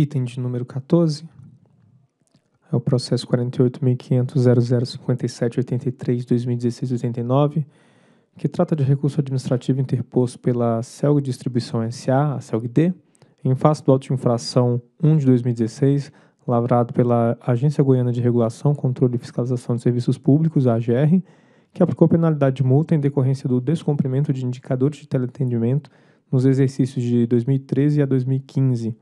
Item de número 14 é o processo 48.500.0057.83.2016.89, que trata de recurso administrativo interposto pela CELG Distribuição S.A., a CELG-D, em face do auto de infração 1 de 2016, lavrado pela Agência Goiana de Regulação, Controle e Fiscalização de Serviços Públicos, AGR, que aplicou penalidade de multa em decorrência do descumprimento de indicadores de teleatendimento nos exercícios de 2013 a 2015,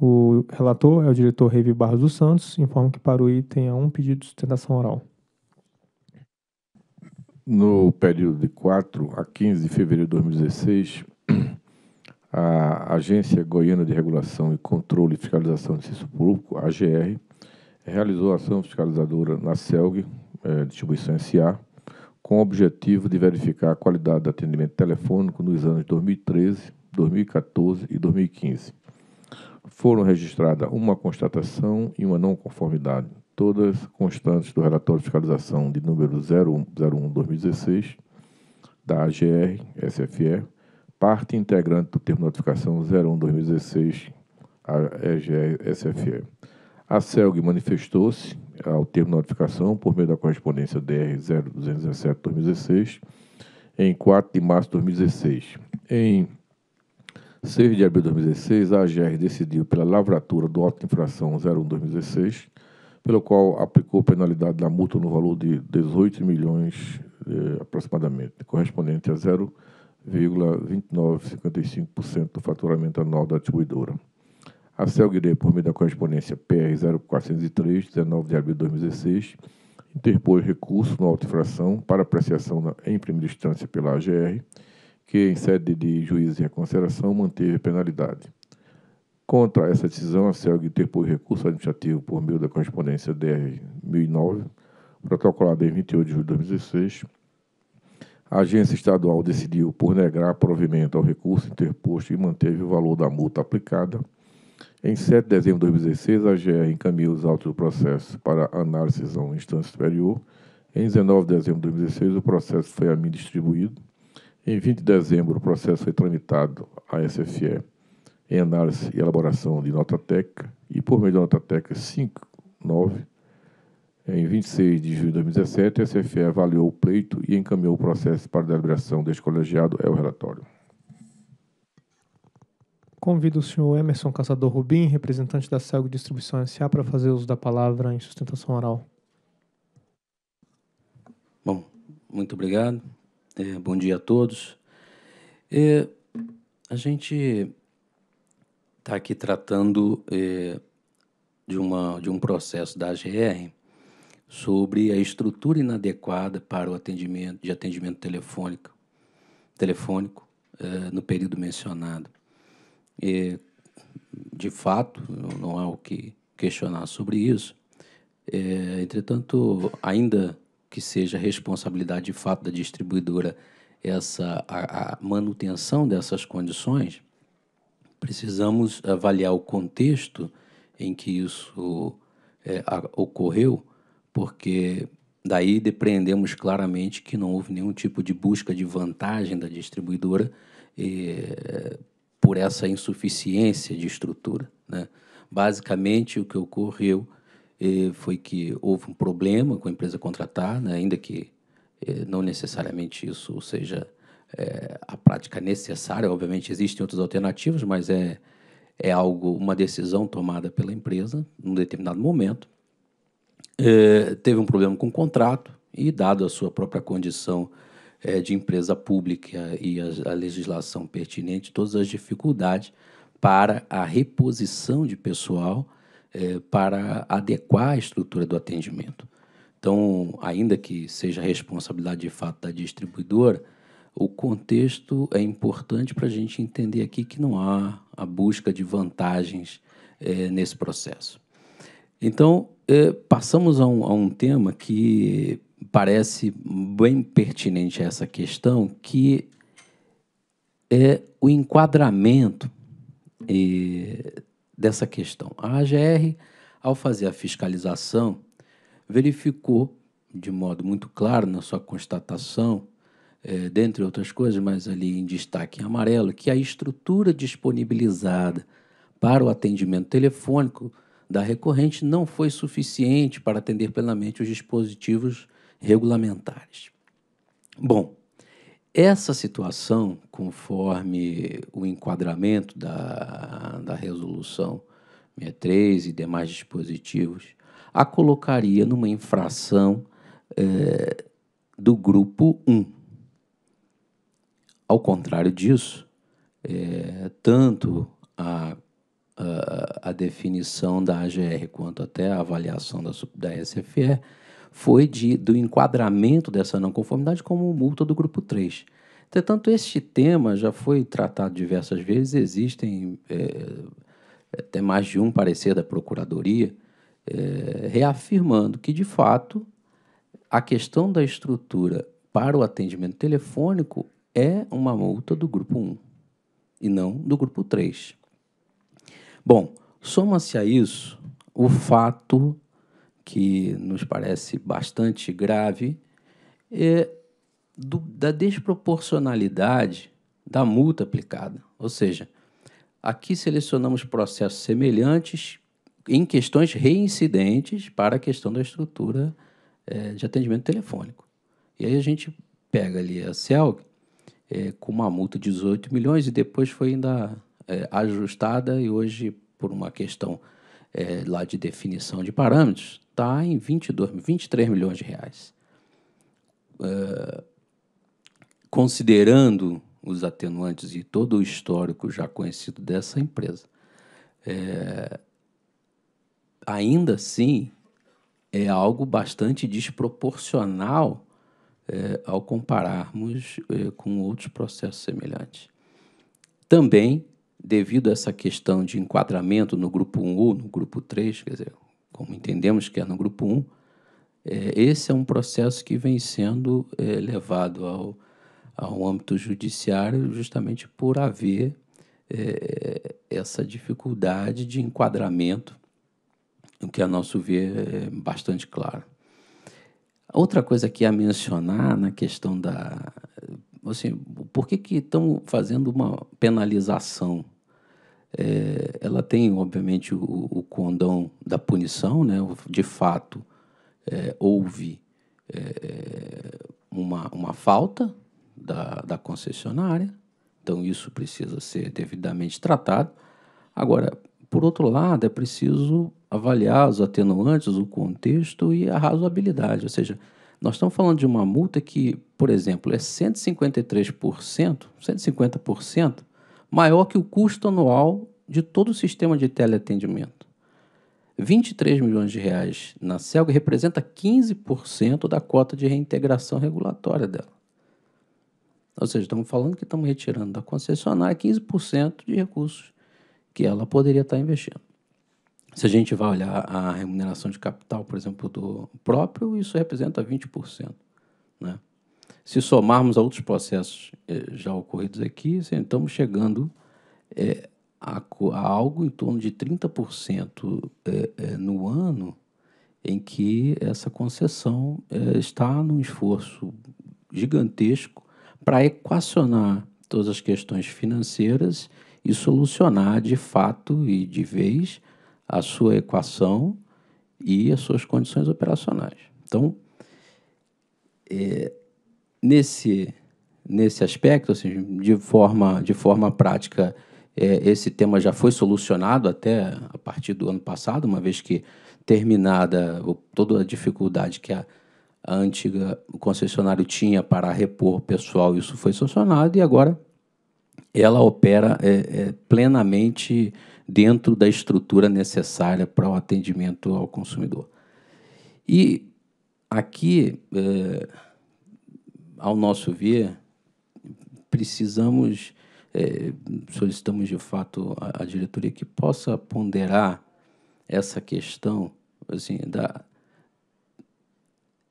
o relator é o diretor Revi Barros dos Santos. Informo que para o item há um pedido de sustentação oral. No período de 4 a 15 de fevereiro de 2016, a Agência Goiana de Regulação e Controle e Fiscalização de Serviço Público, AGR, realizou ação fiscalizadora na CELG, é, distribuição SA, com o objetivo de verificar a qualidade do atendimento telefônico nos anos 2013, 2014 e 2015 foram registradas uma constatação e uma não conformidade, todas constantes do relatório de fiscalização de número 0101-2016 da AGR, SFE, parte integrante do termo de notificação 01-2016, AGR, SFE. A CELG manifestou-se ao termo de notificação por meio da correspondência DR 0217-2016, em 4 de março de 2016. Em 6 de abril de 2016, a AGR decidiu pela lavratura do auto de infração 01-2016, pelo qual aplicou penalidade da multa no valor de 18 milhões eh, aproximadamente, correspondente a 0,2955% do faturamento anual da distribuidora. A CELGRE, por meio da correspondência PR 0403, 19 de abril de 2016, interpôs recurso no auto infração para apreciação na, em primeira instância pela AGR, que, em sede de juízo e reconsideração, manteve a penalidade. Contra essa decisão, a CELG interpôs recurso administrativo por meio da correspondência DR 1009, protocolada em 28 de julho de 2016. A agência estadual decidiu por negar provimento ao recurso interposto e manteve o valor da multa aplicada. Em 7 de dezembro de 2016, a GR encaminhou os autos do processo para análise em instância superior. Em 19 de dezembro de 2016, o processo foi a mim distribuído. Em 20 de dezembro, o processo foi tramitado à SFE em análise e elaboração de nota técnica e, por meio da nota técnica 59, em 26 de julho de 2017, a SFE avaliou o pleito e encaminhou o processo para a deliberação deste colegiado. É o relatório. Convido o senhor Emerson Caçador Rubim, representante da Celg Distribuição S.A., para fazer uso da palavra em sustentação oral. Bom, muito obrigado. É, bom dia a todos. É, a gente está aqui tratando é, de, uma, de um processo da AGR sobre a estrutura inadequada para o atendimento de atendimento telefônico, telefônico é, no período mencionado. É, de fato, não há o que questionar sobre isso. É, entretanto, ainda que seja responsabilidade de fato da distribuidora essa a, a manutenção dessas condições, precisamos avaliar o contexto em que isso é, a, ocorreu, porque daí depreendemos claramente que não houve nenhum tipo de busca de vantagem da distribuidora por essa insuficiência de estrutura. Né? Basicamente, o que ocorreu foi que houve um problema com a empresa contratar, né, ainda que eh, não necessariamente isso seja é, a prática necessária. Obviamente existem outras alternativas, mas é, é algo, uma decisão tomada pela empresa num determinado momento. É, teve um problema com o contrato e, dado a sua própria condição é, de empresa pública e a, a legislação pertinente, todas as dificuldades para a reposição de pessoal é, para adequar a estrutura do atendimento. Então, ainda que seja responsabilidade de fato da distribuidora, o contexto é importante para a gente entender aqui que não há a busca de vantagens é, nesse processo. Então, é, passamos a um, a um tema que parece bem pertinente a essa questão, que é o enquadramento dessa questão. A AGR, ao fazer a fiscalização, verificou de modo muito claro na sua constatação, é, dentre outras coisas, mas ali em destaque em amarelo, que a estrutura disponibilizada para o atendimento telefônico da recorrente não foi suficiente para atender plenamente os dispositivos regulamentares. Bom, essa situação, conforme o enquadramento da, da resolução 63 e demais dispositivos, a colocaria numa infração é, do grupo 1. Ao contrário disso, é, tanto a, a, a, definição da AGR quanto até a avaliação da, da SFE foi de, do enquadramento dessa não conformidade como multa do grupo 3. Entretanto, este tema já foi tratado diversas vezes, existem é, é, até mais de um parecer da Procuradoria é, reafirmando que, de fato, a questão da estrutura para o atendimento telefônico é uma multa do grupo 1 e não do grupo 3. Bom, soma-se a isso o fato que nos parece bastante grave, é do, da desproporcionalidade da multa aplicada. Ou seja, aqui selecionamos processos semelhantes em questões reincidentes para a questão da estrutura é, de atendimento telefônico. E aí a gente pega ali a CELG é, com uma multa de 18 milhões e depois foi ainda é, ajustada e hoje, por uma questão é, lá de definição de parâmetros está em 22, 23 milhões de reais. É, considerando os atenuantes e todo o histórico já conhecido dessa empresa, é, ainda assim é algo bastante desproporcional é, ao compararmos é, com outros processos semelhantes. Também devido a essa questão de enquadramento no grupo 1 ou no grupo 3, quer dizer, como entendemos que é no grupo 1, é, esse é um processo que vem sendo é, levado ao, ao âmbito judiciário justamente por haver é, essa dificuldade de enquadramento, o que a nosso ver é bastante claro. Outra coisa que é a mencionar na questão da. Assim, por que, que estão fazendo uma penalização é, ela tem, obviamente, o, o, condão da punição, né? de fato, é, houve é, uma, uma falta da, da concessionária, então isso precisa ser devidamente tratado. Agora, por outro lado, é preciso avaliar os atenuantes, o contexto e a razoabilidade, ou seja, nós estamos falando de uma multa que, por exemplo, é 153%, 150% maior que o custo anual de todo o sistema de teleatendimento. 23 milhões de reais na CELG representa 15% da cota de reintegração regulatória dela. Ou seja, estamos falando que estamos retirando da concessionária 15% de recursos que ela poderia estar investindo. Se a gente vai olhar a remuneração de capital, por exemplo, do próprio, isso representa 20%. Né? Se somarmos a outros processos eh, já ocorridos aqui, estamos chegando eh, a, a, algo em torno de 30% eh, é, no ano em que essa concessão está num esforço gigantesco para equacionar todas as questões financeiras e solucionar de fato e de vez a sua equação e as suas condições operacionais. Então, é, nesse, nesse aspecto, assim, de, forma, de forma prática, é, esse tema já foi solucionado até a partir do ano passado, uma vez que terminada toda a dificuldade que a, a antiga o concessionário tinha para repor pessoal, isso foi solucionado e agora ela opera é, é, plenamente dentro da estrutura necessária para o atendimento ao consumidor. E aqui é, ao nosso ver, precisamos, é, solicitamos de fato à, diretoria que possa ponderar essa questão, assim, da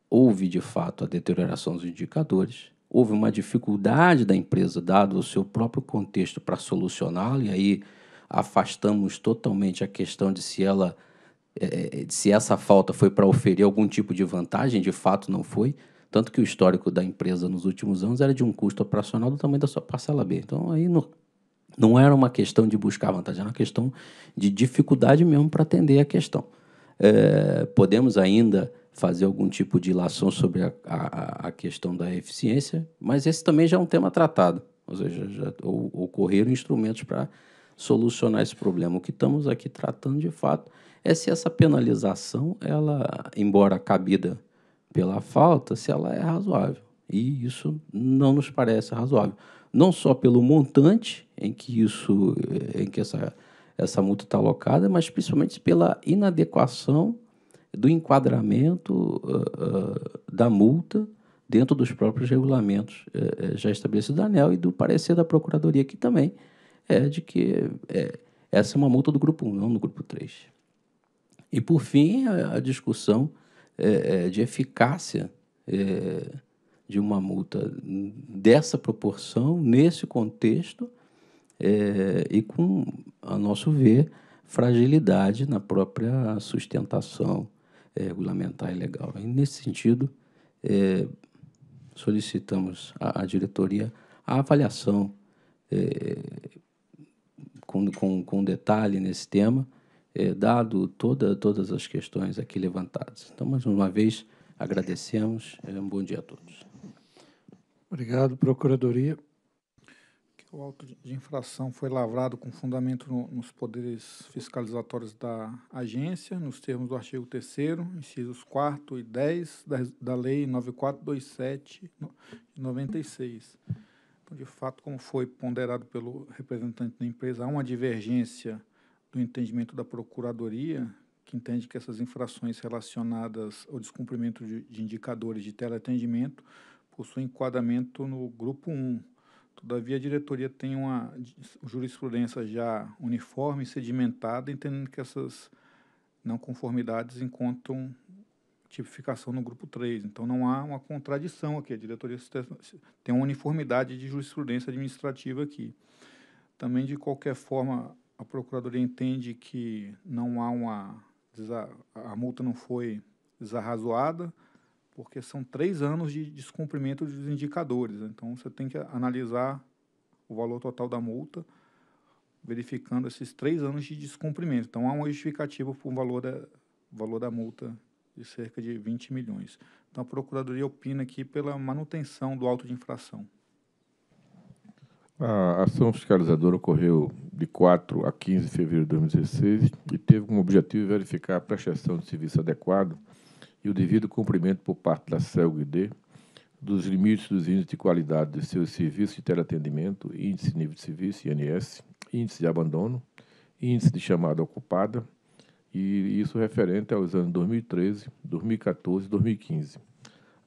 houve de fato a deterioração dos indicadores, houve uma dificuldade da empresa, dado o seu próprio contexto, para solucioná-lo, e aí afastamos totalmente a questão de se ela é, é se essa falta foi para oferecer algum tipo de vantagem, de fato não foi. Tanto que o histórico da empresa nos últimos anos era de um custo operacional do tamanho da sua parcela B. Então, aí no, não era uma questão de buscar vantagem, era uma questão de dificuldade mesmo para atender a questão. É, podemos ainda fazer algum tipo de ilação sobre a, a, a, questão da eficiência, mas esse também já é um tema tratado, ou seja, já ocorreram instrumentos para solucionar esse problema. O que estamos aqui tratando de fato é se essa penalização, ela, embora cabida pela falta se ela é razoável. E isso não nos parece razoável. Não só pelo montante em que isso eh, em que essa, essa multa está alocada, mas principalmente pela inadequação do enquadramento uh, uh, da multa dentro dos próprios regulamentos uh, já estabelecidos da ANEL e do parecer da Procuradoria, que também é de que é, essa é uma multa do grupo 1, não do grupo 3. E, por fim, a, a discussão é, é, de eficácia é, de uma multa dessa proporção, nesse contexto, é, e com, a nosso ver, fragilidade na própria sustentação é, regulamentar e legal. E, nesse sentido, é, solicitamos à, à, diretoria a avaliação com, com, com detalhe nesse tema é, dado toda, todas as questões aqui levantadas. Então, mais uma vez, agradecemos. É, um bom dia a todos. Obrigado, Procuradoria. O auto de infração foi lavrado com fundamento no, nos poderes fiscalizatórios da agência, nos termos do artigo 3 incisos 4 e 10 da, da Lei 9427 de 96. Então, de fato, como foi ponderado pelo representante da empresa, há uma divergência do entendimento da Procuradoria, que entende que essas infrações relacionadas ao descumprimento de, de indicadores de teleatendimento possuem enquadramento no grupo 1. Todavia, a diretoria tem uma jurisprudência já uniforme e sedimentada, entendendo que essas não conformidades encontram tipificação no grupo 3. Então, não há uma contradição aqui. A diretoria tem uma uniformidade de jurisprudência administrativa aqui. Também, de qualquer forma, a Procuradoria entende que não há uma. a multa não foi desarrazoada, porque são três anos de descumprimento dos indicadores. Então, você tem que analisar o valor total da multa, verificando esses três anos de descumprimento. Então, há uma justificativa para o valor da, valor da multa de cerca de 20 milhões. Então, a Procuradoria opina aqui pela manutenção do auto de infração. A ação fiscalizadora ocorreu de 4 a 15 de fevereiro de 2016 e teve como objetivo verificar a prestação de serviço adequado e o devido cumprimento por parte da CELGD dos limites dos índices de qualidade de seus serviços de teleatendimento, índice de nível de serviço, INS, índice de abandono, índice de chamada ocupada, e isso referente aos anos 2013, 2014 e 2015.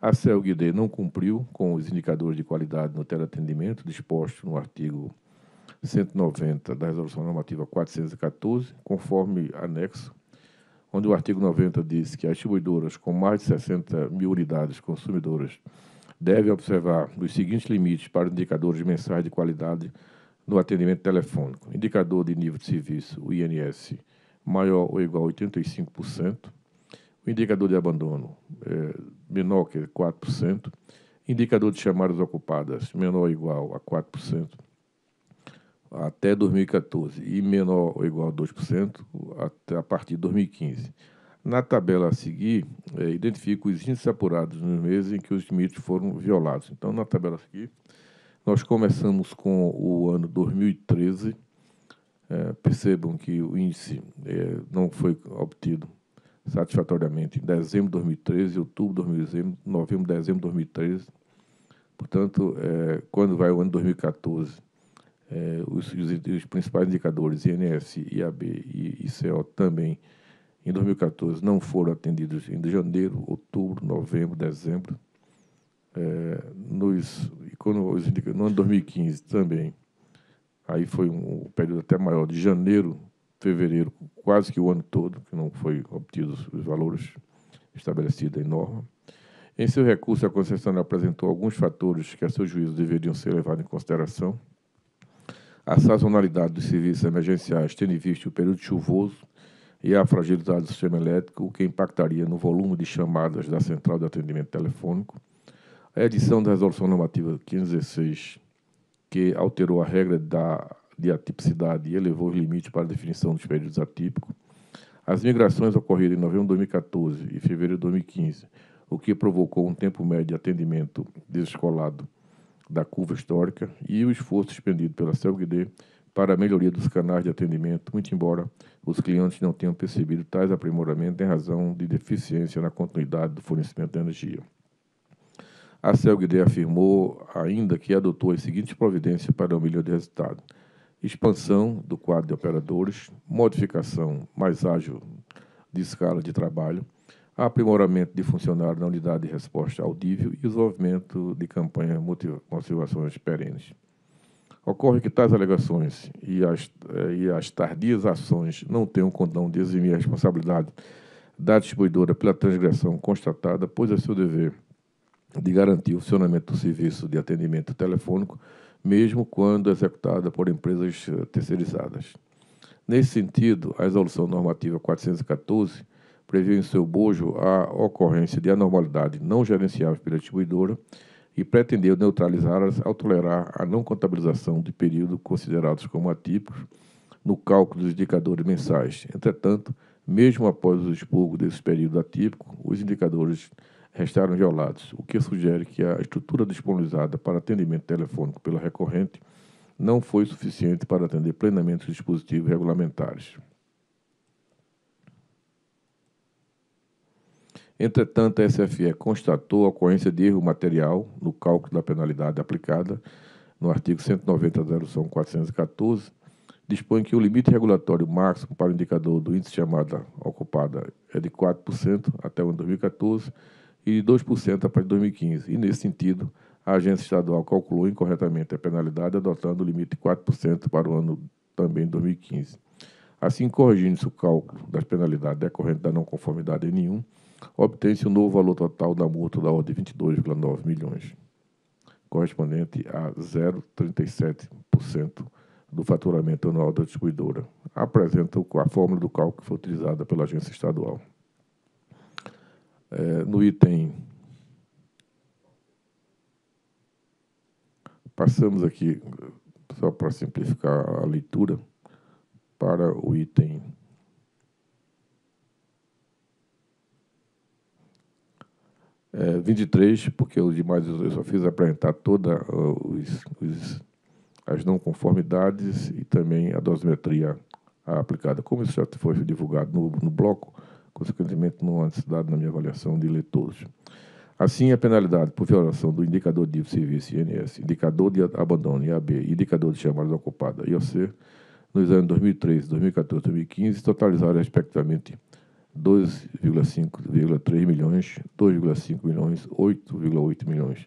A CELGD não cumpriu com os indicadores de qualidade no teleatendimento dispostos no artigo 190 da Resolução Normativa 414, conforme anexo, onde o artigo 90 diz que as distribuidoras com mais de 60 mil unidades consumidoras devem observar os seguintes limites para indicadores mensais de qualidade no atendimento telefônico: indicador de nível de serviço, o INS, maior ou igual a 85%, o indicador de abandono é, menor que 4%, indicador de chamadas ocupadas menor ou igual a 4%, até 2014 e menor ou igual a 2% até a partir de 2015. Na tabela a seguir, é, os índices apurados nos meses em que os limites foram violados. Então, na tabela a seguir, nós começamos com o ano 2013. É, percebam que o índice é, não foi obtido satisfatoriamente em dezembro de 2013, outubro de 2013, novembro, dezembro de 2013. Portanto, é, quando vai o ano 2014, é, os, os, principais indicadores INS, IAB e ICO também em 2014 não foram atendidos em janeiro, outubro, novembro, dezembro. É, nos, quando, os no ano 2015 também, aí foi um, um período até maior, de janeiro, fevereiro, quase que o ano todo, que não foi obtidos os valores estabelecidos em norma. Em seu recurso, a concessionária apresentou alguns fatores que, a seu juízo, deveriam ser levados em consideração a sazonalidade dos serviços emergenciais, tendo em vista o período chuvoso e a fragilidade do sistema elétrico, o que impactaria no volume de chamadas da central de atendimento telefônico. A edição da resolução normativa 516, que alterou a regra da, de atipicidade e elevou os limites para a definição dos períodos atípicos. As migrações ocorridas em novembro de 2014 e fevereiro de 2015, o que provocou um tempo médio de atendimento desescolado da curva histórica e o esforço expendido pela CELGD para a melhoria dos canais de atendimento, muito embora os clientes não tenham percebido tais aprimoramentos em razão de deficiência na continuidade do fornecimento de energia. A CELGD afirmou ainda que adotou as seguintes providências para o melhor de resultado. Expansão do quadro de operadores, modificação mais ágil de escala de trabalho, aprimoramento de funcionário na unidade de resposta audível e desenvolvimento de campanhas motivações perenes. Ocorre que tais alegações e as, e as tardias ações não tenham condão de eximir a responsabilidade da distribuidora pela transgressão constatada, pois é seu dever de garantir o funcionamento do serviço de atendimento telefônico, mesmo quando executada por empresas terceirizadas. Nesse sentido, a Resolução Normativa 414 previu em seu bojo a ocorrência de anormalidade não gerenciável pela distribuidora e pretendeu neutralizá-las ao tolerar a não contabilização de períodos considerados como atípicos no cálculo dos indicadores mensais. Entretanto, mesmo após o expurgo desse período atípico, os indicadores restaram violados, o que sugere que a estrutura disponibilizada para atendimento telefônico pela recorrente não foi suficiente para atender plenamente os dispositivos regulamentares. Entretanto, a SFE constatou a ocorrência de erro material no cálculo da penalidade aplicada no artigo 190 da Resolução 414, dispõe que o limite regulatório máximo para o indicador do índice de chamada ocupada é de 4% até o ano 2014 e de 2% a partir de 2015. E, nesse sentido, a agência estadual calculou incorretamente a penalidade, adotando o limite de 4% para o ano também 2015. Assim, corrigindo-se o cálculo das penalidades decorrentes da não conformidade em nenhum, obtém-se o um novo valor total da multa da ordem de 22,9 milhões, correspondente a 0,37% do faturamento anual da distribuidora. Apresenta a fórmula do cálculo que foi utilizada pela agência estadual. É, no item. Passamos aqui, só para simplificar a leitura, para o item é, 23, porque os demais eu só fiz apresentar todas as não conformidades e também a dosimetria aplicada. Como isso já foi divulgado no, no bloco, consequentemente não há necessidade na minha avaliação de ler todos. Assim, a penalidade por violação do indicador de serviço INS, indicador de abandono IAB, indicador de chamada ocupada IOC, nos anos 2013, 2014 e 2015, totalizaram respectivamente 2,5,3 milhões, 2,5 milhões, 8,8 milhões.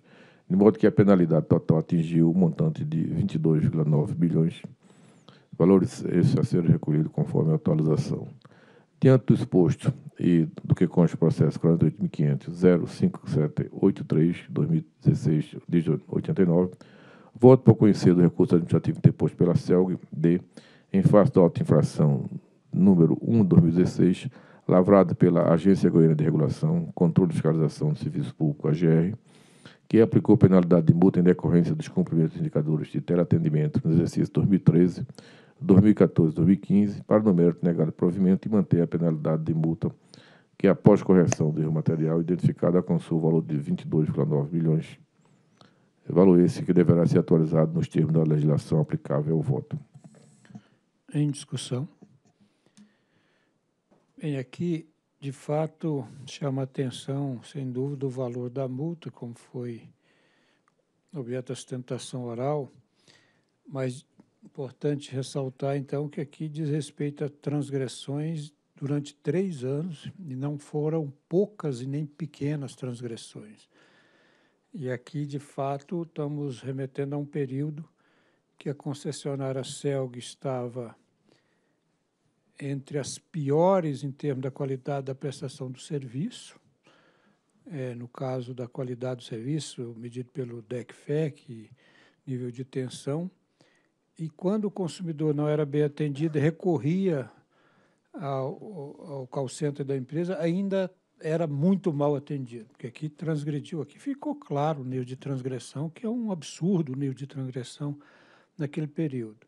De modo que a penalidade total atingiu o um montante de 22,9 bilhões, valores esses a serem recolhidos conforme a atualização. Diante do exposto e do que consta o processo 48.500.05783-2016-89, voto para conhecer do recurso administrativo interposto pela CELG de em face da auto-infração número 1-2016, lavrado pela Agência Goiana de Regulação, Controle e Fiscalização do Serviço Público, AGR, que aplicou penalidade de multa em decorrência dos cumprimentos indicadores de teleatendimento no exercício 2013, 2014 e 2015, para o mérito negado provimento e manter a penalidade de multa que, após correção do erro material identificado, alcançou o valor de 22,9 milhões. Valor esse que deverá ser atualizado nos termos da legislação aplicável ao voto. Em discussão. Bem, aqui, de fato, chama atenção, sem dúvida, o valor da multa, como foi objeto da sustentação oral, mas importante ressaltar, então, que aqui diz respeito a transgressões durante três anos, e não foram poucas e nem pequenas transgressões. E aqui, de fato, estamos remetendo a um período que a concessionária CELG estava entre as piores em termos da qualidade da prestação do serviço. É, no caso da qualidade do serviço, medido pelo DECFEC, nível de tensão. E quando o consumidor não era bem atendido, recorria ao, ao call center da empresa, ainda era muito mal atendido, porque aqui transgrediu, aqui ficou claro o nível de transgressão, que é um absurdo o nível de transgressão naquele período.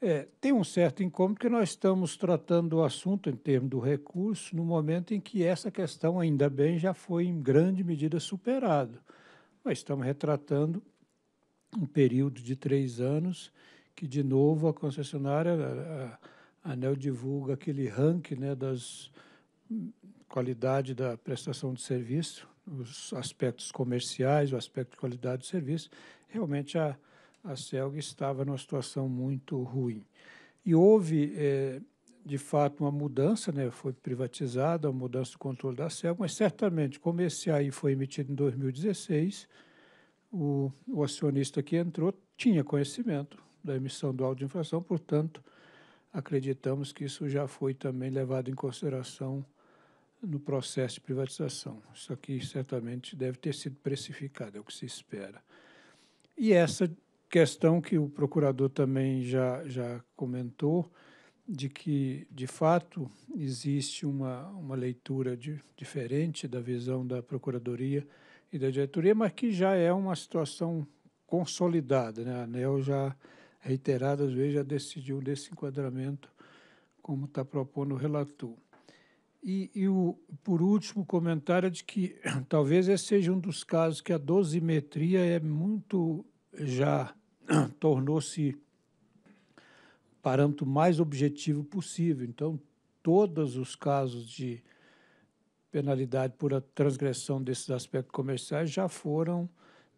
É, tem um certo incômodo que nós estamos tratando o assunto em termos do recurso no momento em que essa questão, ainda bem, já foi em grande medida superada. Nós estamos retratando um período de três anos que, de novo, a concessionária, a, a ANEL divulga aquele ranking né, das qualidade da prestação de serviço, os aspectos comerciais, o aspecto de qualidade do serviço. Realmente, a a CELG estava numa situação muito ruim. E houve, é, de fato, uma mudança, né? foi privatizada, a mudança do controle da CELG, mas certamente, como esse aí foi emitido em 2016, o, o acionista que entrou tinha conhecimento da emissão do auto de infração, portanto, acreditamos que isso já foi também levado em consideração no processo de privatização. Isso aqui certamente deve ter sido precificado, é o que se espera. E essa questão que o procurador também já, já comentou, de que, de fato, existe uma, uma leitura de, diferente da visão da Procuradoria e da diretoria, mas que já é uma situação consolidada. Né? A ANEL já, reiteradas vezes, já decidiu desse enquadramento, como está propondo o relator. E, e o, por último, o comentário é de que talvez esse seja um dos casos que a dosimetria é muito já tornou-se parâmetro mais objetivo possível. Então, todos os casos de penalidade por transgressão desses aspectos comerciais já foram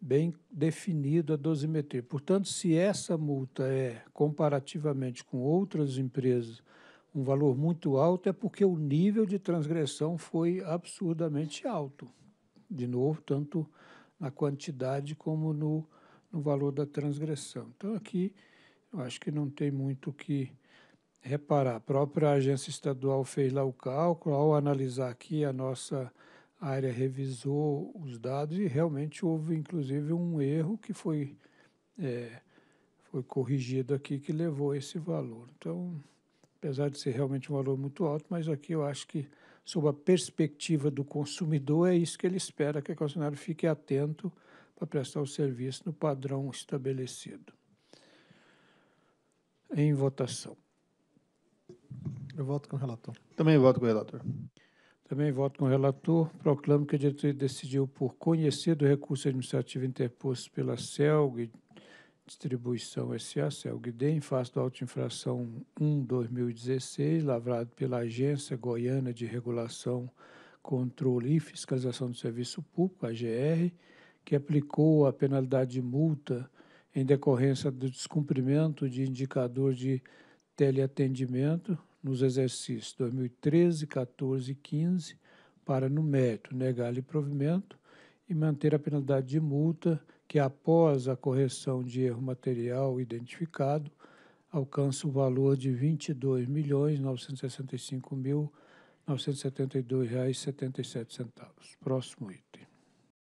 bem definidos a dosimetria. Portanto, se essa multa é, comparativamente com outras empresas, um valor muito alto, é porque o nível de transgressão foi absurdamente alto. De novo, tanto na quantidade como no, no valor da transgressão. Então, aqui, eu acho que não tem muito o que reparar. A própria agência estadual fez lá o cálculo, ao analisar aqui, a nossa área revisou os dados e realmente houve, inclusive, um erro que foi, é, foi corrigido aqui, que levou esse valor. Então, apesar de ser realmente um valor muito alto, mas aqui eu acho que, sob a perspectiva do consumidor, é isso que ele espera que o concessionário fique atento para prestar o serviço no padrão estabelecido. Em votação. Eu voto com o relator. Também voto com o relator. Também voto com o relator. Proclamo que a diretoria decidiu por conhecer do recurso administrativo interposto pela CELG Distribuição S.A., CELG-D, em face do auto infração 1-2016, lavrado pela Agência Goiana de Regulação, Controle e Fiscalização do Serviço Público, AGR, que aplicou a penalidade de multa em decorrência do descumprimento de indicador de teleatendimento nos exercícios 2013, 14 e 15 para, no mérito, negar-lhe provimento e manter a penalidade de multa que, após a correção de erro material identificado, alcança o valor de R$ 22.965.972,77. Próximo item.